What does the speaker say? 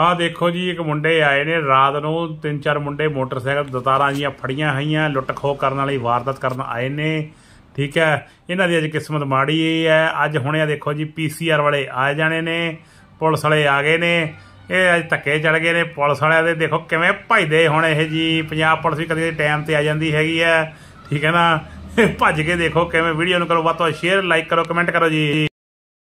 ਆਹ ਦੇਖੋ ਜੀ ਇੱਕ ਮੁੰਡੇ ਆਏ ਨੇ ਰਾਤ ਨੂੰ ਤਿੰਨ ਚਾਰ ਮੁੰਡੇ ਮੋਟਰਸਾਈਕਲ ਦਤਾਰਾਂ ਜੀਆਂ ਫੜੀਆਂ ਹੋਈਆਂ ਲੁੱਟ ਖੋ ਕਰਨ ਵਾਲੀ ਵਾਰਦਾਤ ਕਰਨ ਆਏ ਨੇ ਠੀਕ ਹੈ ਇਹਨਾਂ ਦੀ ਅੱਜ ਕਿਸਮਤ ਮਾੜੀ ਹੈ ਅੱਜ ਹੁਣੇ ਆ ਦੇਖੋ ਜੀ ਪੀਸੀਆਰ ਵਾਲੇ ਆ ਜਾਣੇ ਨੇ ਪੁਲਿਸ ਵਾਲੇ ਆ ਗਏ ਨੇ ਇਹ ਅੱਜ ਧੱਕੇ ਚੜ ਗਏ ਨੇ ਪੁਲਿਸ ਵਾਲਿਆਂ ਦੇ ਦੇਖੋ ਕਿਵੇਂ ਭਜਦੇ ਹੁਣ ਇਹ ਜੀ ਪੰਜਾਬ ਪੁਲਿਸ ਵੀ ਕਦੇ ਟਾਈਮ ਤੇ ਆ ਜਾਂਦੀ ਹੈਗੀ ਹੈ ਠੀਕ ਹੈ ਨਾ ਭੱਜ ਕੇ ਦੇਖੋ ਕਿਵੇਂ ਵੀਡੀਓ ਨੂੰ ਕਰੋ ਵਾਤੋ ਸ਼ੇਅਰ ਲਾਈਕ ਕਰੋ ਕਮੈਂਟ ਕਰੋ ਜੀ